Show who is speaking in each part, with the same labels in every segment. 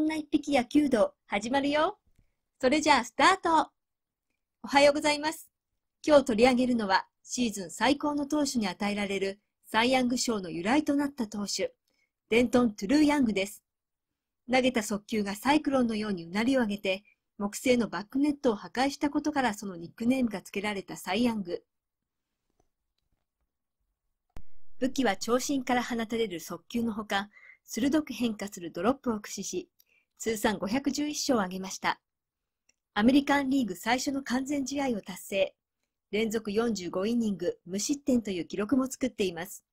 Speaker 1: 女一匹野球道始まるよ。それじゃあスタートおはようございます。今日取り上げるのはシーズン最高の投手に与えられるサイ・ヤング賞の由来となった投手、デントン・トゥルー・ヤングです。投げた速球がサイクロンのようにうなりを上げて、木製のバックネットを破壊したことからそのニックネームが付けられたサイ・ヤング。武器は長身から放たれる速球のほか、鋭く変化するドロップを駆使し、通算511勝を挙げました。アメリカンリーグ最初の完全試合を達成。連続45イニング無失点という記録も作っています。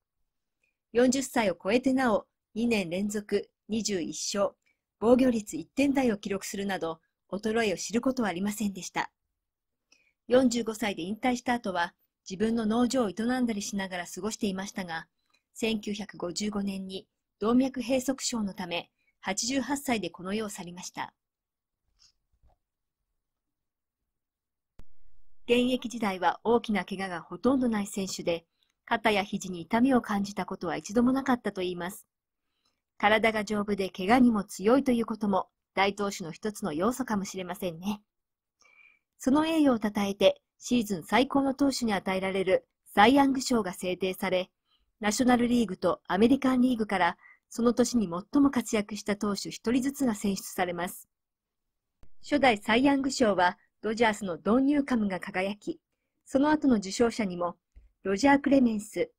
Speaker 1: 40歳を超えてなお、2年連続21勝、防御率1点台を記録するなど、衰えを知ることはありませんでした。45歳で引退した後は、自分の農場を営んだりしながら過ごしていましたが、1955年に動脈閉塞症のため、88歳でこの世を去りました。現役時代は大きな怪我がほとんどない選手で、肩や肘に痛みを感じたことは一度もなかったといいます。体が丈夫で怪我にも強いということも大投手の一つの要素かもしれませんね。その栄誉を称えてシーズン最高の投手に与えられるサイ・ヤング賞が制定され、ナショナルリーグとアメリカンリーグからその年に最も活躍した投手一人ずつが選出されます。初代サイ・ヤング賞はドジャースのドン・ニューカムが輝き、その後の受賞者にもロジャー・クレメンス、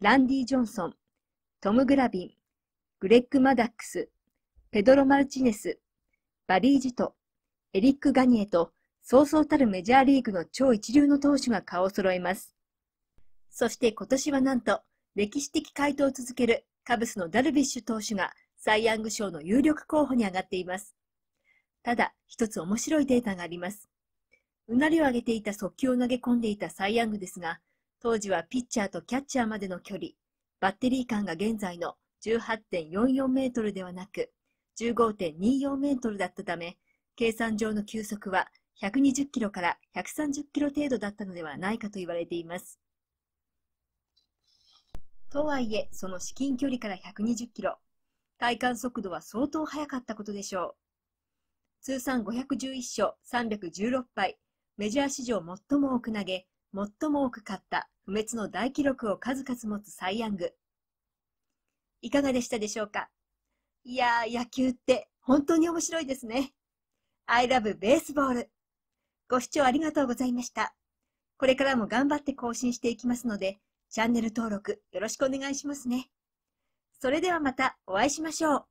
Speaker 1: ランディ・ジョンソン、トム・グラビン、グレッグ・マダックス、ペドロ・マルチネス、バリー・ジト、エリック・ガニエと、そうそうたるメジャーリーグの超一流の投手が顔を揃えます。そして今年はなんと、歴史的回答を続けるカブスのダルビッシュ投手がサイ・ヤング賞の有力候補に上がっています。ただ、一つ面白いデータがあります。うなりを上げていた速球を投げ込んでいたサイ・ヤングですが、当時はピッチャーとキャッチャーまでの距離、バッテリー間が現在の18.44メートルではなく、15.24メートルだったため、計算上の球速は120キロから130キロ程度だったのではないかと言われています。とはいえ、その至近距離から120キロ。体感速度は相当速かったことでしょう。通算511勝316敗、メジャー史上最も多く投げ、最も多く勝った不滅の大記録を数々持つサイ・ヤング。いかがでしたでしょうかいやー、野球って本当に面白いですね。I love baseball。ご視聴ありがとうございました。これからも頑張って更新していきますので、チャンネル登録よろしくお願いしますね。それではまたお会いしましょう。